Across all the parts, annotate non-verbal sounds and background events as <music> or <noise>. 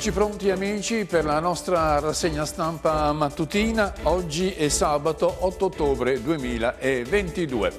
Eccoci pronti amici per la nostra rassegna stampa mattutina, oggi è sabato 8 ottobre 2022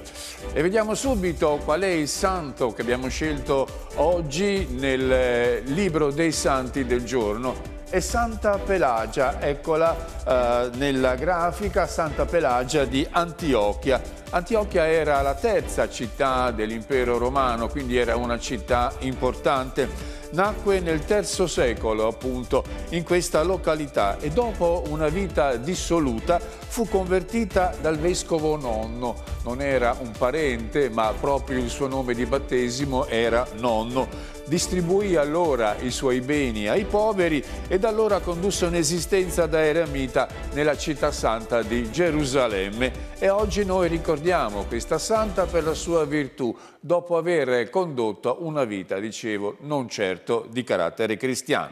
e vediamo subito qual è il santo che abbiamo scelto oggi nel eh, libro dei santi del giorno È Santa Pelagia, eccola eh, nella grafica Santa Pelagia di Antiochia. Antiochia era la terza città dell'impero romano, quindi era una città importante nacque nel III secolo appunto in questa località e dopo una vita dissoluta fu convertita dal vescovo nonno. Non era un parente ma proprio il suo nome di battesimo era nonno Distribuì allora i suoi beni ai poveri e da allora condusse un'esistenza da eremita nella città santa di Gerusalemme e oggi noi ricordiamo questa santa per la sua virtù dopo aver condotto una vita, dicevo, non certo di carattere cristiano.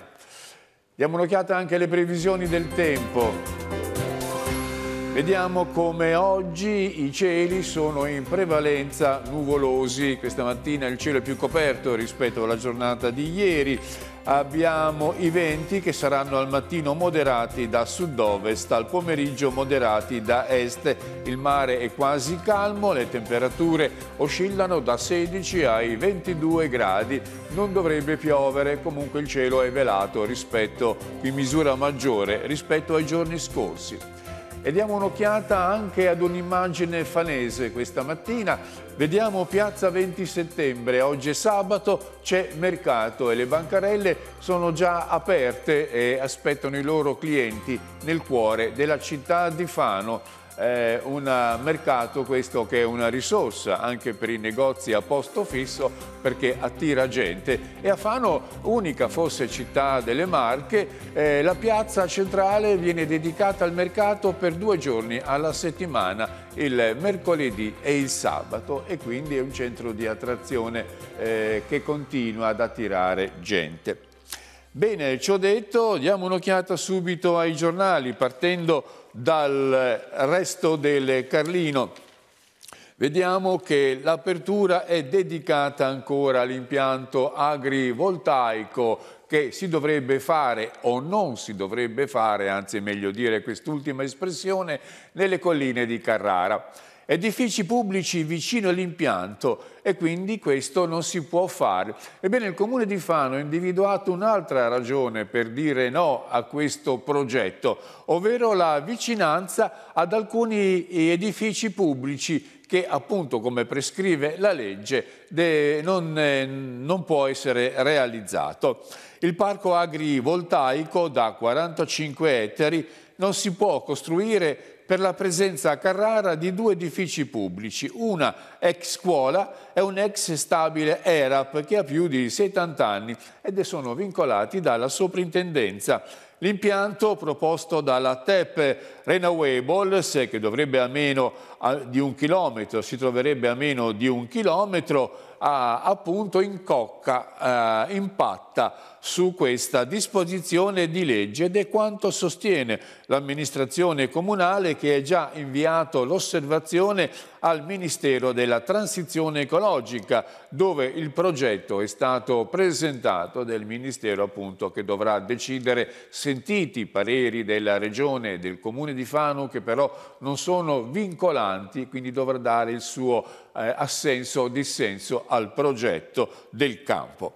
Diamo un'occhiata anche alle previsioni del tempo. Vediamo come oggi i cieli sono in prevalenza nuvolosi. Questa mattina il cielo è più coperto rispetto alla giornata di ieri. Abbiamo i venti che saranno al mattino moderati da sud-ovest, al pomeriggio moderati da est. Il mare è quasi calmo, le temperature oscillano da 16 ai 22 gradi. Non dovrebbe piovere, comunque il cielo è velato rispetto, in misura maggiore rispetto ai giorni scorsi. E diamo un'occhiata anche ad un'immagine fanese questa mattina. Vediamo Piazza 20 Settembre, oggi è sabato, c'è mercato e le bancarelle sono già aperte e aspettano i loro clienti nel cuore della città di Fano eh, un mercato questo che è una risorsa anche per i negozi a posto fisso perché attira gente e a Fano, unica fosse città delle Marche, eh, la piazza centrale viene dedicata al mercato per due giorni alla settimana, il mercoledì e il sabato e quindi è un centro di attrazione eh, che continua ad attirare gente. Bene, ciò detto, diamo un'occhiata subito ai giornali, partendo dal resto del Carlino. Vediamo che l'apertura è dedicata ancora all'impianto agrivoltaico che si dovrebbe fare o non si dovrebbe fare, anzi è meglio dire quest'ultima espressione, nelle colline di Carrara edifici pubblici vicino all'impianto e quindi questo non si può fare. Ebbene il Comune di Fano ha individuato un'altra ragione per dire no a questo progetto, ovvero la vicinanza ad alcuni edifici pubblici che appunto come prescrive la legge non, non, può essere realizzato. Il parco agrivoltaico da 45 ettari non si può costruire per la presenza a Carrara di due edifici pubblici, una ex scuola e un ex stabile ERAP che ha più di 70 anni ed sono vincolati dalla soprintendenza. L'impianto proposto dalla TEP Renewables, che dovrebbe a meno di un chilometro, si troverebbe a meno di un chilometro, ah, appunto incocca, eh, impatta su questa disposizione di legge ed è quanto sostiene l'amministrazione comunale che è già inviato l'osservazione al Ministero della Transizione Ecologica, dove il progetto è stato presentato del Ministero appunto, che dovrà decidere sentiti i pareri della Regione e del Comune di Fano, che però non sono vincolanti, quindi dovrà dare il suo eh, assenso o dissenso al progetto del campo.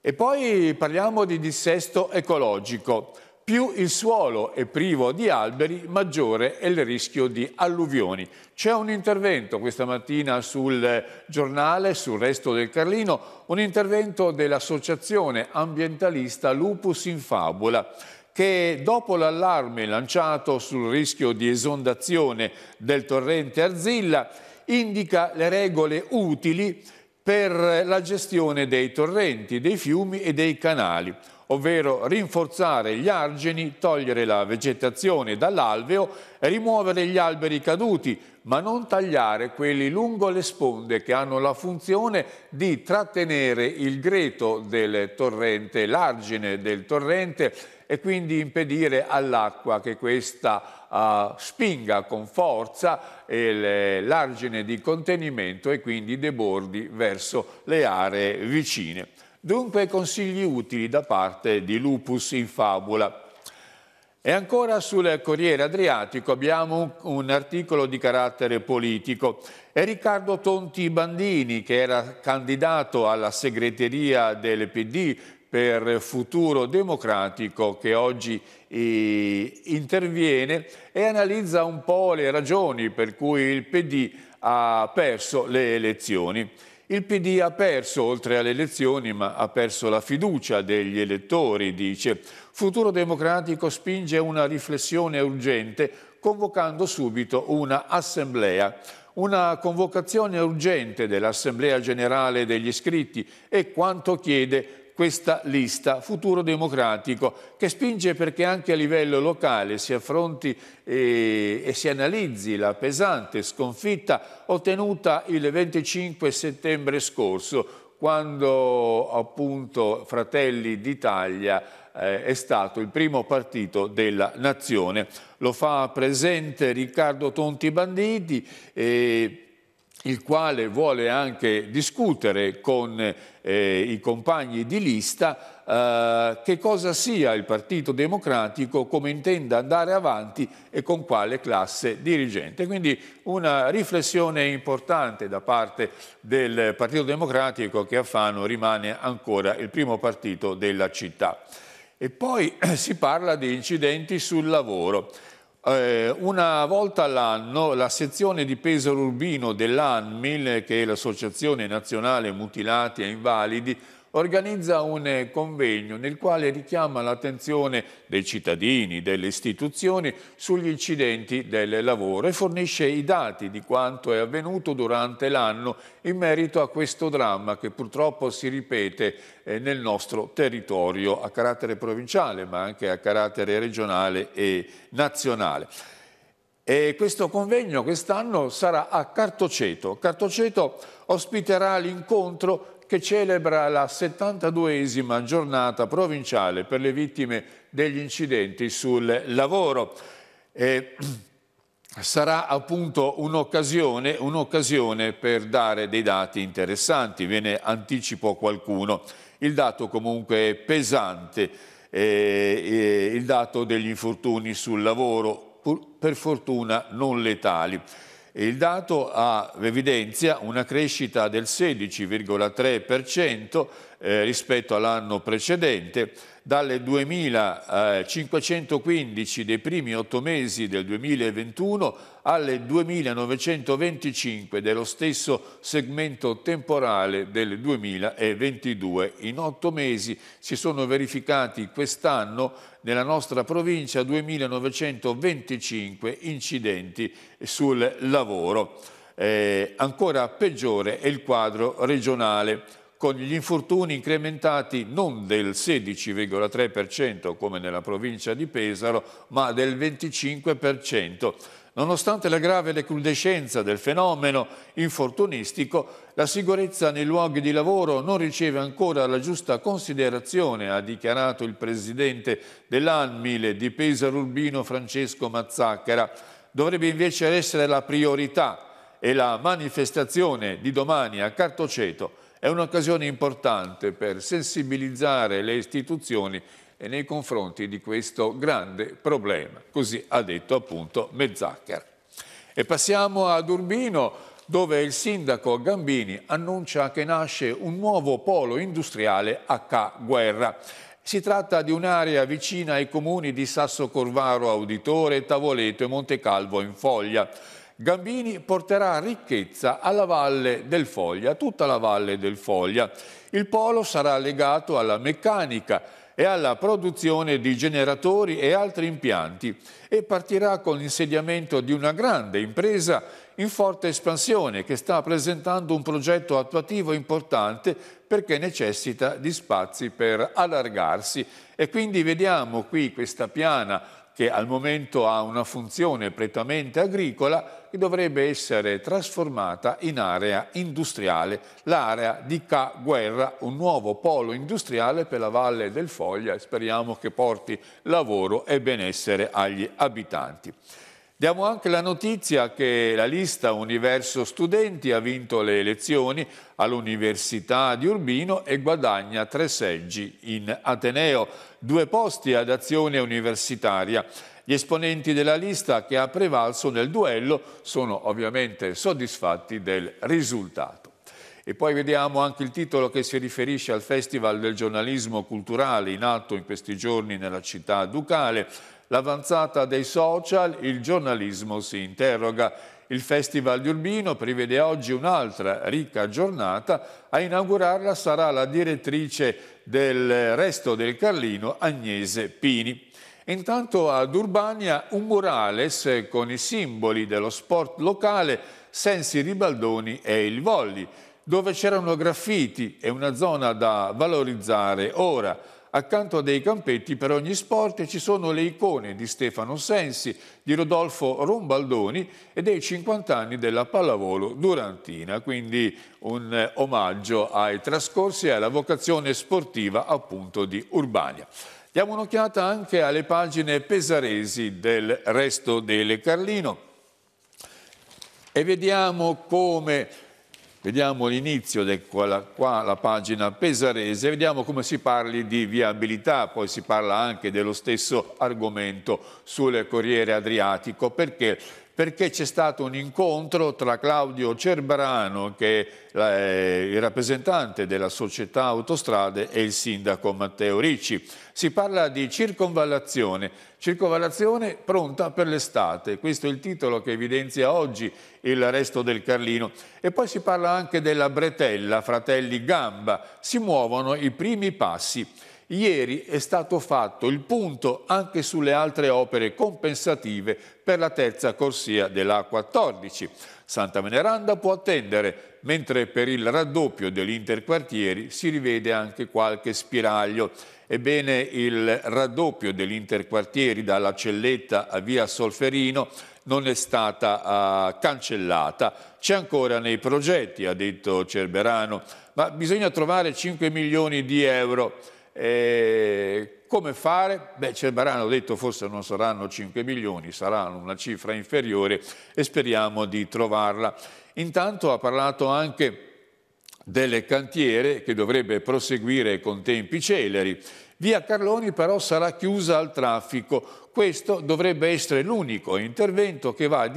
E poi parliamo di dissesto ecologico più il suolo è privo di alberi, maggiore è il rischio di alluvioni. C'è un intervento questa mattina sul giornale, sul resto del Carlino, un intervento dell'associazione ambientalista Lupus in Fabula che dopo l'allarme lanciato sul rischio di esondazione del torrente Arzilla indica le regole utili per la gestione dei torrenti, dei fiumi e dei canali ovvero rinforzare gli argini, togliere la vegetazione dall'alveo, e rimuovere gli alberi caduti, ma non tagliare quelli lungo le sponde che hanno la funzione di trattenere il greto del torrente, l'argine del torrente e quindi impedire all'acqua che questa uh, spinga con forza l'argine di contenimento e quindi debordi verso le aree vicine. Dunque consigli utili da parte di Lupus in fabula. E ancora sul Corriere Adriatico abbiamo un, articolo di carattere politico. È Riccardo Tonti Bandini, che era candidato alla segreteria del PD per Futuro Democratico, che oggi eh, interviene e analizza un po' le ragioni per cui il PD ha perso le elezioni. Il PD ha perso, oltre alle elezioni, ma ha perso la fiducia degli elettori, dice. Futuro Democratico spinge una riflessione urgente convocando subito una assemblea. Una convocazione urgente dell'Assemblea Generale degli Iscritti e quanto chiede questa lista Futuro Democratico che spinge perché anche a livello locale si affronti e, eh, e si analizzi la pesante sconfitta ottenuta il 25 settembre scorso quando appunto Fratelli d'Italia eh, è stato il primo partito della nazione. Lo fa presente Riccardo Tonti Banditi. Eh, il quale vuole anche discutere con eh, i compagni di lista eh, che cosa sia il Partito Democratico, come intenda andare avanti e con quale classe dirigente. Quindi una riflessione importante da parte del Partito Democratico che a Fano rimane ancora il primo partito della città. E poi <clears throat> si parla di incidenti sul lavoro. Eh, una volta all'anno la sezione di Pesaro Urbino dell'ANMIL, che è l'Associazione Nazionale Mutilati e Invalidi, organizza un eh, convegno nel quale richiama l'attenzione dei cittadini, delle istituzioni sugli incidenti del lavoro e fornisce i dati di quanto è avvenuto durante l'anno in merito a questo dramma che purtroppo si ripete eh, nel nostro territorio a carattere provinciale ma anche a carattere regionale e nazionale. E questo convegno quest'anno sarà a Cartoceto. Cartoceto ospiterà l'incontro che celebra la 72esima giornata provinciale per le vittime degli incidenti sul lavoro. E <clears throat> sarà appunto un'occasione un per dare dei dati interessanti, ve ne anticipo qualcuno. Il dato comunque è pesante, eh, eh, il dato degli infortuni sul lavoro, pur, per fortuna non letali. Il dato ha, evidenzia una crescita del 16,3% eh, rispetto all'anno precedente dalle 2.515 eh, dei primi otto mesi del 2021 alle 2.925 dello stesso segmento temporale del 2022. In otto mesi si sono verificati quest'anno nella nostra provincia 2.925 incidenti sul lavoro. Eh, ancora peggiore è il quadro regionale con gli infortuni incrementati non del 16,3% come nella provincia di Pesaro, ma del 25%. Nonostante la grave recrudescenza del fenomeno infortunistico, la sicurezza nei luoghi di lavoro non riceve ancora la giusta considerazione, ha dichiarato il presidente dell'ANMILE di Pesaro Urbino Francesco Mazzacchera. Dovrebbe invece essere la priorità e la manifestazione di domani a Cartoceto è un'occasione importante per sensibilizzare le istituzioni nei confronti di questo grande problema, così ha detto appunto Mezzaccher. E passiamo ad Urbino, dove il sindaco Gambini annuncia che nasce un nuovo polo industriale a Ca Guerra. Si tratta di un'area vicina ai comuni di Sasso Corvaro Auditore, Tavoleto e Montecalvo in Foglia. Gambini porterà ricchezza alla Valle del Foglia, tutta la Valle del Foglia. Il polo sarà legato alla meccanica e alla produzione di generatori e altri impianti e partirà con l'insediamento di una grande impresa in forte espansione che sta presentando un progetto attuativo importante perché necessita di spazi per allargarsi e quindi vediamo qui questa piana che al momento ha una funzione prettamente agricola e dovrebbe essere trasformata in area industriale, l'area di Ca Guerra, un nuovo polo industriale per la Valle del Foglia e speriamo che porti lavoro e benessere agli abitanti. Diamo anche la notizia che la lista Universo Studenti ha vinto le elezioni all'Università di Urbino e guadagna tre seggi in Ateneo due posti ad azione universitaria. Gli esponenti della lista che ha prevalso nel duello sono ovviamente soddisfatti del risultato. E poi vediamo anche il titolo che si riferisce al Festival del giornalismo culturale in atto in questi giorni nella città ducale. L'avanzata dei social, il giornalismo si interroga il Festival di Urbino prevede oggi un'altra ricca giornata. A inaugurarla sarà la direttrice del Resto del Carlino, Agnese Pini. Intanto ad Urbania un murales con i simboli dello sport locale Sensi Ribaldoni e il Volli, dove c'erano graffiti e una zona da valorizzare ora. Accanto a dei campetti per ogni sport ci sono le icone di Stefano Sensi, di Rodolfo Rombaldoni e dei 50 anni della pallavolo Durantina, quindi un eh, omaggio ai trascorsi e alla vocazione sportiva appunto di Urbania. Diamo un'occhiata anche alle pagine pesaresi del resto del Carlino e vediamo come Vediamo l'inizio qua la pagina pesarese, vediamo come si parli di viabilità, poi si parla anche dello stesso argomento sul Corriere Adriatico, perché perché c'è stato un incontro tra Claudio Cerbrano, che è eh, il rappresentante della società Autostrade, e il sindaco Matteo Ricci. Si parla di circonvallazione, circonvallazione pronta per l'estate, questo è il titolo che evidenzia oggi il resto del Carlino. E poi si parla anche della bretella, fratelli Gamba, si muovono i primi passi. Ieri è stato fatto il punto anche sulle altre opere compensative per la terza corsia della 14 Santa Veneranda può attendere, mentre per il raddoppio degli interquartieri si rivede anche qualche spiraglio. Ebbene, il raddoppio degli interquartieri dalla Celletta a via Solferino non è stata uh, cancellata, c'è ancora nei progetti, ha detto Cerberano, ma bisogna trovare 5 milioni di euro. E eh, come fare? Beh, Cerbarano ha detto forse non saranno 5 milioni, saranno una cifra inferiore e speriamo di trovarla. Intanto ha parlato anche delle cantiere che dovrebbe proseguire con tempi celeri. Via Carloni però sarà chiusa al traffico. Questo dovrebbe essere l'unico intervento che va ad,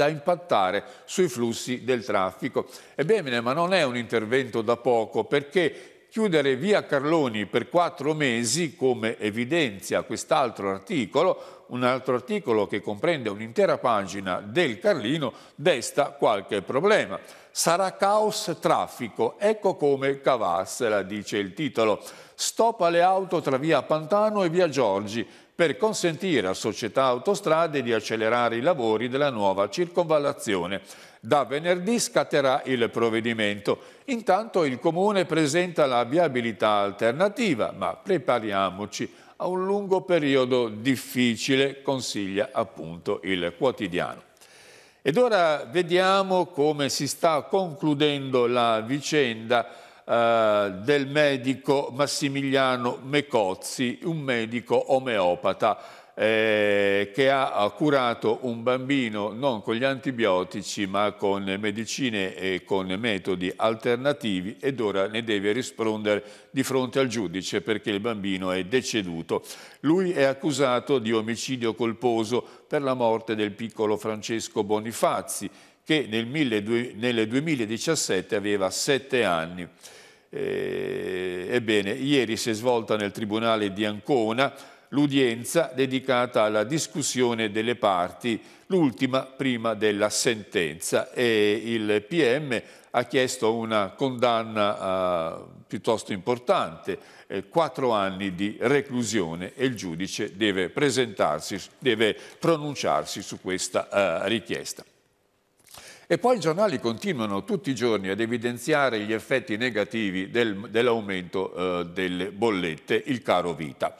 impattare sui flussi del traffico. Ebbene, ma non è un intervento da poco perché chiudere via Carloni per quattro mesi, come evidenzia quest'altro articolo, un altro articolo che comprende un'intera pagina del Carlino, desta qualche problema. Sarà caos traffico, ecco come cavarsela, dice il titolo. Stop alle auto tra via Pantano e via Giorgi, per consentire a società autostrade di accelerare i lavori della nuova circonvallazione. Da venerdì scatterà il provvedimento. Intanto il Comune presenta la viabilità alternativa, ma prepariamoci a un lungo periodo difficile, consiglia appunto il quotidiano. Ed ora vediamo come si sta concludendo la vicenda eh, del medico Massimiliano Mecozzi, un medico omeopata eh, che ha curato un bambino non con gli antibiotici ma con medicine e con metodi alternativi ed ora ne deve rispondere di fronte al giudice perché il bambino è deceduto. Lui è accusato di omicidio colposo per la morte del piccolo Francesco Bonifazzi che nel, 2017 aveva sette anni. Eh, ebbene, ieri si è svolta nel Tribunale di Ancona l'udienza dedicata alla discussione delle parti, l'ultima prima della sentenza e il PM ha chiesto una condanna eh, piuttosto importante, eh, quattro anni di reclusione e il giudice deve presentarsi, deve pronunciarsi su questa eh, richiesta. E poi i giornali continuano tutti i giorni ad evidenziare gli effetti negativi del, dell'aumento eh, delle bollette, il caro vita.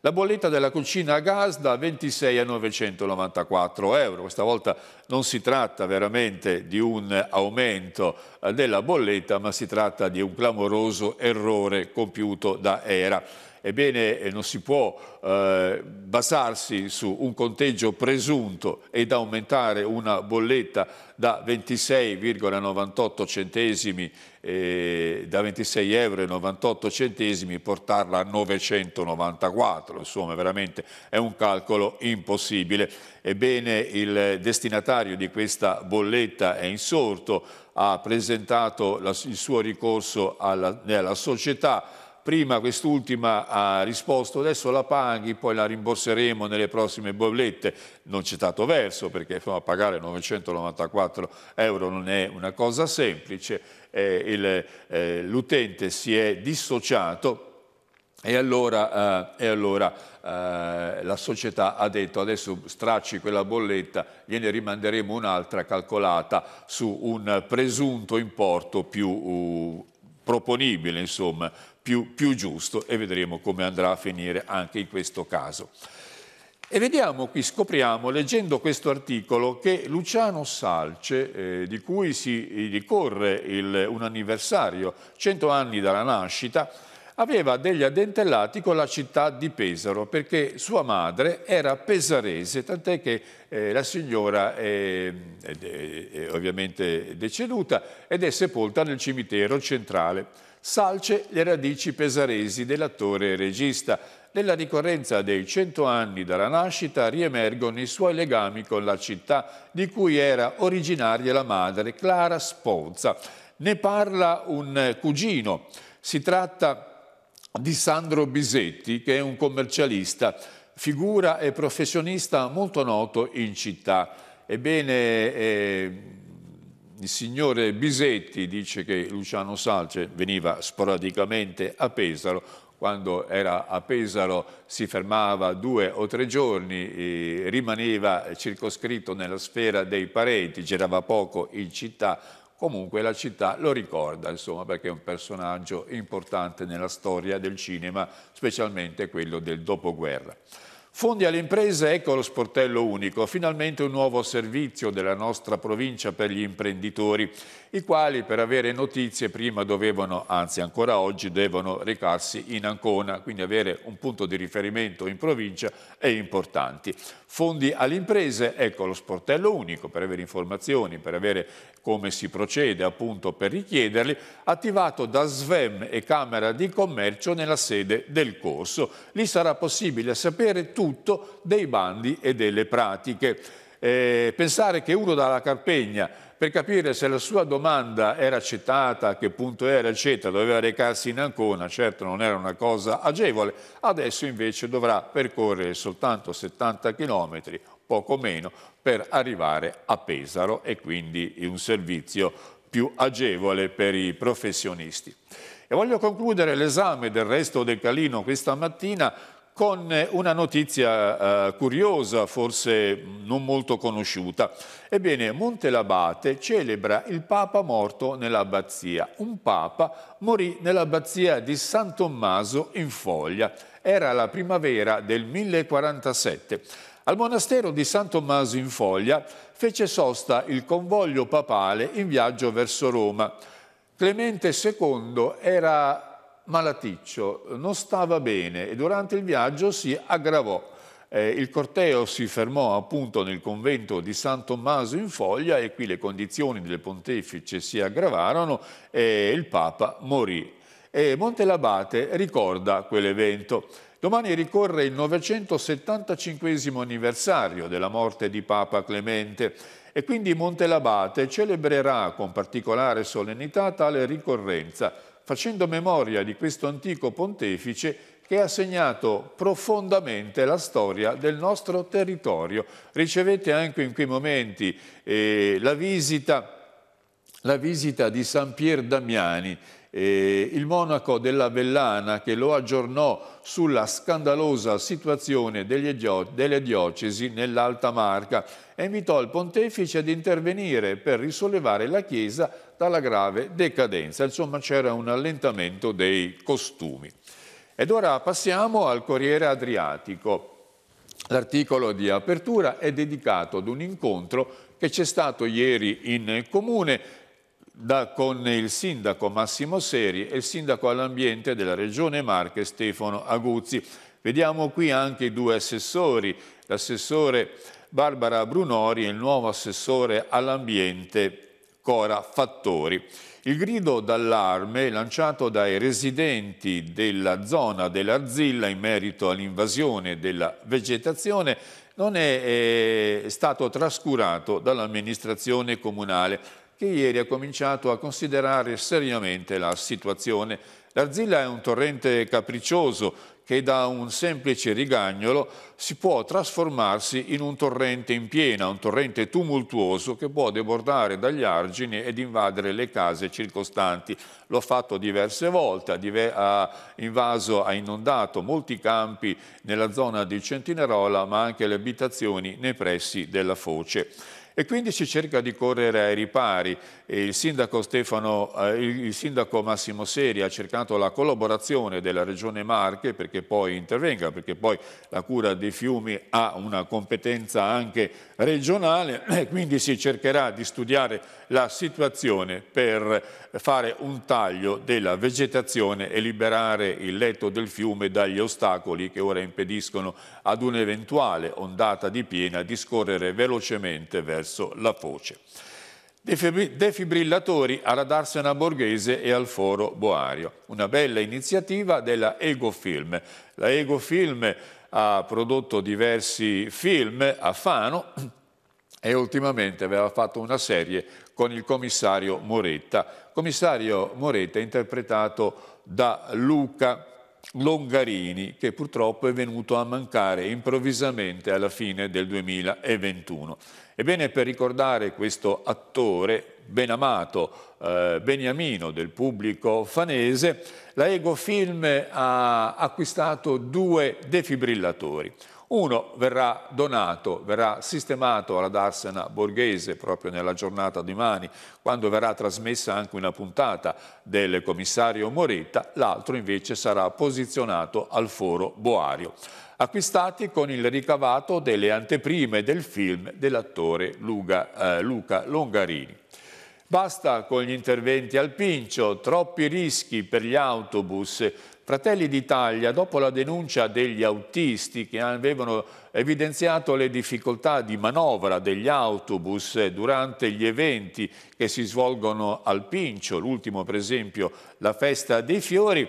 La bolletta della cucina a gas da 26 a 994 euro. Questa volta non si tratta veramente di un aumento eh, della bolletta, ma si tratta di un clamoroso errore compiuto da ERA ebbene eh, non si può eh, basarsi su un conteggio presunto ed aumentare una bolletta da 26,98 centesimi eh, da 26,98 euro e portarla a 994, insomma veramente è un calcolo impossibile. Ebbene il destinatario di questa bolletta è insorto, ha presentato la, il suo ricorso alla, alla società prima quest'ultima ha risposto adesso la paghi, poi la rimborseremo nelle prossime bollette, non c'è stato verso perché insomma, pagare 994 euro non è una cosa semplice, eh, eh l'utente eh, si è dissociato e allora, eh, e allora eh, la società ha detto adesso stracci quella bolletta, gliene rimanderemo un'altra calcolata su un presunto importo più uh, proponibile, insomma, più, più giusto e vedremo come andrà a finire anche in questo caso. E vediamo qui, scopriamo, leggendo questo articolo, che Luciano Salce, eh, di cui si ricorre il, un anniversario, 100 anni dalla nascita, aveva degli addentellati con la città di Pesaro perché sua madre era pesarese, tant'è che eh, la signora è, è, è, ovviamente deceduta ed è sepolta nel cimitero centrale. Salce le radici pesaresi dell'attore e regista. Nella ricorrenza dei cento anni dalla nascita riemergono i suoi legami con la città di cui era originaria la madre, Clara Sponza. Ne parla un cugino. Si tratta di Sandro Bisetti, che è un commercialista, figura e professionista molto noto in città. Ebbene, eh, il signore Bisetti dice che Luciano Salce veniva sporadicamente a Pesaro, quando era a Pesaro si fermava due o tre giorni, rimaneva circoscritto nella sfera dei parenti, girava poco in città, comunque la città lo ricorda, insomma, perché è un personaggio importante nella storia del cinema, specialmente quello del dopoguerra. Fondi alle imprese, ecco lo sportello unico, finalmente un nuovo servizio della nostra provincia per gli imprenditori, i quali per avere notizie prima dovevano, anzi ancora oggi, devono recarsi in Ancona, quindi avere un punto di riferimento in provincia è importante. Fondi alle imprese, ecco lo sportello unico per avere informazioni, per avere come si procede appunto per richiederli, attivato da SVEM e Camera di Commercio nella sede del corso. Lì sarà possibile sapere tutto tutto dei bandi e delle pratiche. Eh, pensare che uno dalla Carpegna per capire se la sua domanda era accettata, a che punto era, eccetera, doveva recarsi in Ancona, certo non era una cosa agevole, adesso invece dovrà percorrere soltanto 70 km, poco meno, per arrivare a Pesaro e quindi un servizio più agevole per i professionisti. E voglio concludere l'esame del resto del Calino questa mattina con eh, una notizia eh, curiosa, forse non molto conosciuta. Ebbene, Monte l'Abate celebra il Papa morto nell'abbazia. Un Papa morì nell'abbazia di San Tommaso in Foglia. Era la primavera del 1047. Al monastero di San Tommaso in Foglia fece sosta il convoglio papale in viaggio verso Roma. Clemente II era malaticcio, non stava bene e durante il viaggio si aggravò. Eh, il corteo si fermò appunto nel convento di San Tommaso in Foglia e qui le condizioni del pontefice si aggravarono e il Papa morì. E Montelabate ricorda quell'evento. Domani ricorre il 975 anniversario della morte di Papa Clemente e quindi Montelabate celebrerà con particolare solennità tale ricorrenza facendo memoria di questo antico pontefice che ha segnato profondamente la storia del nostro territorio. Ricevete anche in quei momenti eh, la, visita, la, visita, di San Pier Damiani, eh, il monaco della Vellana che lo aggiornò sulla scandalosa situazione dio delle diocesi nell'Alta Marca e invitò il pontefice ad intervenire per risollevare la Chiesa dalla grave decadenza, insomma c'era un allentamento dei costumi. Ed ora passiamo al Corriere Adriatico. L'articolo di apertura è dedicato ad un incontro che c'è stato ieri in comune da, con il sindaco Massimo Seri e il sindaco all'ambiente della regione Marche Stefano Aguzzi. Vediamo qui anche i due assessori, l'assessore Barbara Brunori e il nuovo assessore all'ambiente Cora Fattori. Il grido d'allarme lanciato dai residenti della zona dell'Arzilla in merito all'invasione della vegetazione non è eh, stato trascurato dall'amministrazione comunale che ieri ha cominciato a considerare seriamente la situazione. L'Arzilla è un torrente capriccioso che da un semplice rigagnolo si può trasformarsi in un torrente in piena, un torrente tumultuoso che può debordare dagli argini ed invadere le case circostanti. L'ho fatto diverse volte, ha invaso, ha inondato molti campi nella zona di Centinerola, ma anche le abitazioni nei pressi della foce e quindi si cerca di correre ai ripari. Il sindaco, Stefano, eh, il sindaco Massimo Seri ha cercato la collaborazione della Regione Marche perché perché poi intervenga, perché poi la cura dei fiumi ha una competenza anche regionale <clears throat> e quindi si cercherà di studiare la situazione per fare un taglio della vegetazione e liberare il letto del fiume dagli ostacoli che ora impediscono ad un'eventuale ondata di piena di scorrere velocemente verso la foce defibrillatori a Radarsena Borghese e al Foro Boario. Una bella iniziativa della Egofilm. La Egofilm ha prodotto diversi film a Fano e ultimamente aveva fatto una serie con il commissario Moretta. Commissario Moretta interpretato da Luca Longarini, che purtroppo è venuto a mancare improvvisamente alla fine del 2021. Ebbene, per ricordare questo attore ben amato, eh, beniamino del pubblico fanese, la Ego Film ha acquistato due defibrillatori. Uno verrà donato, verrà sistemato alla Darsena Borghese proprio nella giornata di domani, quando verrà trasmessa anche una puntata del commissario Moretta, l'altro invece sarà posizionato al foro Boario, acquistati con il ricavato delle anteprime del film dell'attore Luca, eh, Luca Longarini. Basta con gli interventi al pincio, troppi rischi per gli autobus, Fratelli d'Italia, dopo la denuncia degli autisti che avevano evidenziato le difficoltà di manovra degli autobus durante gli eventi che si svolgono al Pincio, l'ultimo per esempio la Festa dei Fiori,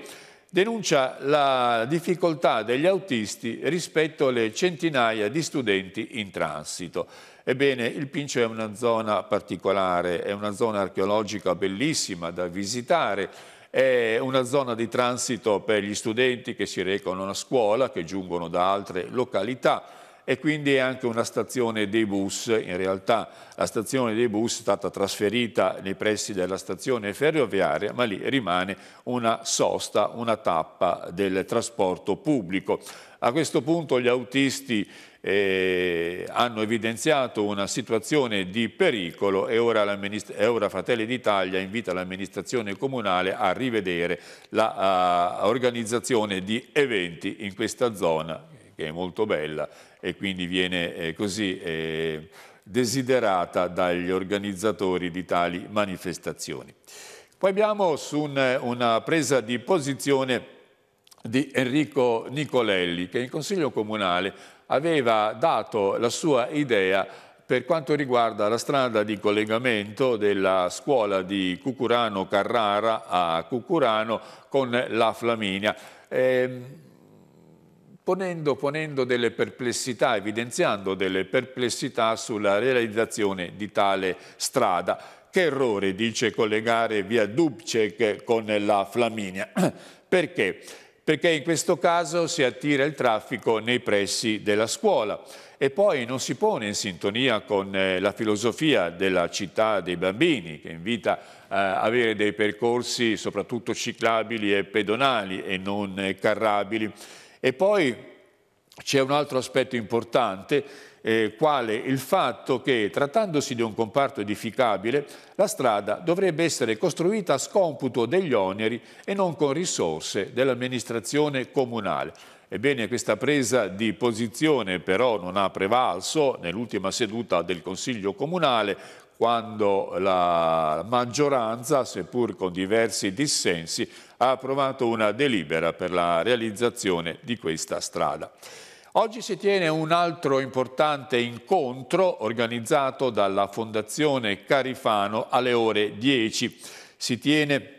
denuncia la difficoltà degli autisti rispetto alle centinaia di studenti in transito. Ebbene, il Pincio è una zona particolare, è una zona archeologica bellissima da visitare, è una zona di transito per gli studenti che si recano a scuola, che giungono da altre località e quindi è anche una stazione dei bus. In realtà la stazione dei bus è stata trasferita nei pressi della stazione ferroviaria, ma lì rimane una sosta, una tappa del trasporto pubblico. A questo punto gli autisti eh, hanno evidenziato una situazione di pericolo e ora, e ora Fratelli d'Italia invita l'amministrazione comunale a rivedere l'organizzazione di eventi in questa zona che è molto bella e quindi viene eh, così eh, desiderata dagli organizzatori di tali manifestazioni. Poi abbiamo su un, una presa di posizione di Enrico Nicolelli che in Consiglio Comunale aveva dato la sua idea per quanto riguarda la strada di collegamento della scuola di Cucurano Carrara a Cucurano con la Flaminia. Eh, ponendo, ponendo delle perplessità, evidenziando delle perplessità sulla realizzazione di tale strada. Che errore dice collegare via Dubček con la Flaminia? <clears throat> Perché? perché in questo caso si attira il traffico nei pressi della scuola e poi non si pone in sintonia con eh, la filosofia della città dei bambini che invita eh, a avere dei percorsi soprattutto ciclabili e pedonali e non eh, carrabili. E poi c'è un altro aspetto importante eh, quale il fatto che, trattandosi di un comparto edificabile, la strada dovrebbe essere costruita a scomputo degli oneri e non con risorse dell'amministrazione comunale. Ebbene, questa presa di posizione però non ha prevalso nell'ultima seduta del Consiglio Comunale, quando la maggioranza, seppur con diversi dissensi, ha approvato una delibera per la realizzazione di questa strada. Oggi si tiene un altro importante incontro organizzato dalla Fondazione Carifano alle ore 10. Si tiene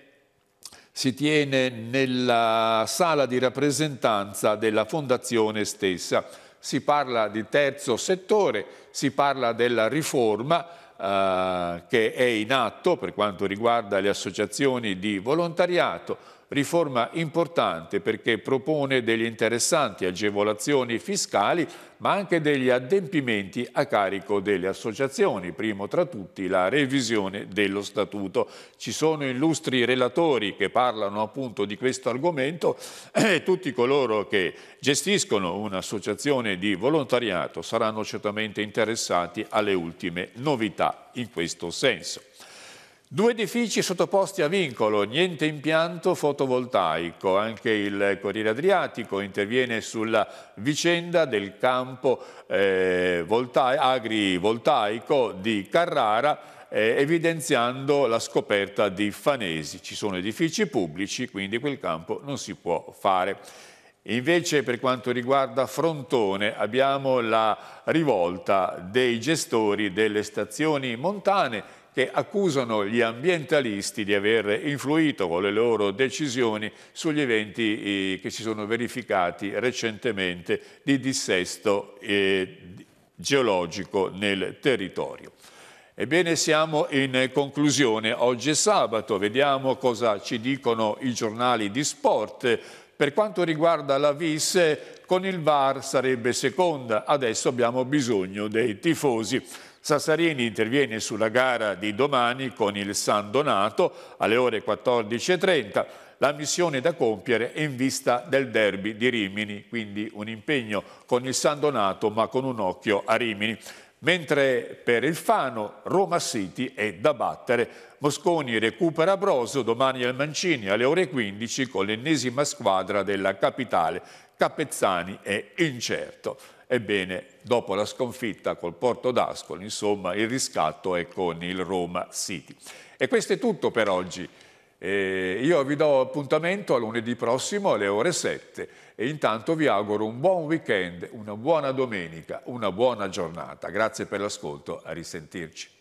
si tiene nella sala di rappresentanza della fondazione stessa. Si parla di terzo settore, si parla della riforma eh, che è in atto per quanto riguarda le associazioni di volontariato, Riforma importante perché propone degli interessanti agevolazioni fiscali ma anche degli adempimenti a carico delle associazioni, primo tra tutti la revisione dello statuto. Ci sono illustri relatori che parlano appunto di questo argomento <clears throat> e tutti coloro che gestiscono un'associazione di volontariato saranno certamente interessati alle ultime novità in questo senso. Due edifici sottoposti a vincolo, niente impianto fotovoltaico. Anche il Corriere Adriatico interviene sulla vicenda del campo eh, volta agrivoltaico di Carrara eh, evidenziando la scoperta di Fanesi. Ci sono edifici pubblici, quindi quel campo non si può fare. Invece per quanto riguarda Frontone abbiamo la rivolta dei gestori delle stazioni montane che accusano gli ambientalisti di aver influito con le loro decisioni sugli eventi eh, che si sono verificati recentemente di dissesto eh, geologico nel territorio. Ebbene siamo in conclusione, oggi è sabato, vediamo cosa ci dicono i giornali di sport. Per quanto riguarda la VIS, con il VAR sarebbe seconda, adesso abbiamo bisogno dei tifosi. Sassarini interviene sulla gara di domani con il San Donato alle ore 14.30, la missione da compiere in vista del derby di Rimini, quindi un impegno con il San Donato ma con un occhio a Rimini mentre per il Fano Roma City è da battere. Mosconi recupera Broso domani al Mancini alle ore 15 con l'ennesima squadra della capitale. Capezzani è incerto. Ebbene, dopo la sconfitta col Porto d'Ascoli, insomma, il riscatto è con il Roma City. E questo è tutto per oggi. E io vi do appuntamento a lunedì prossimo alle ore 7 e intanto vi auguro un buon weekend, una buona domenica, una buona giornata. Grazie per l'ascolto, a risentirci.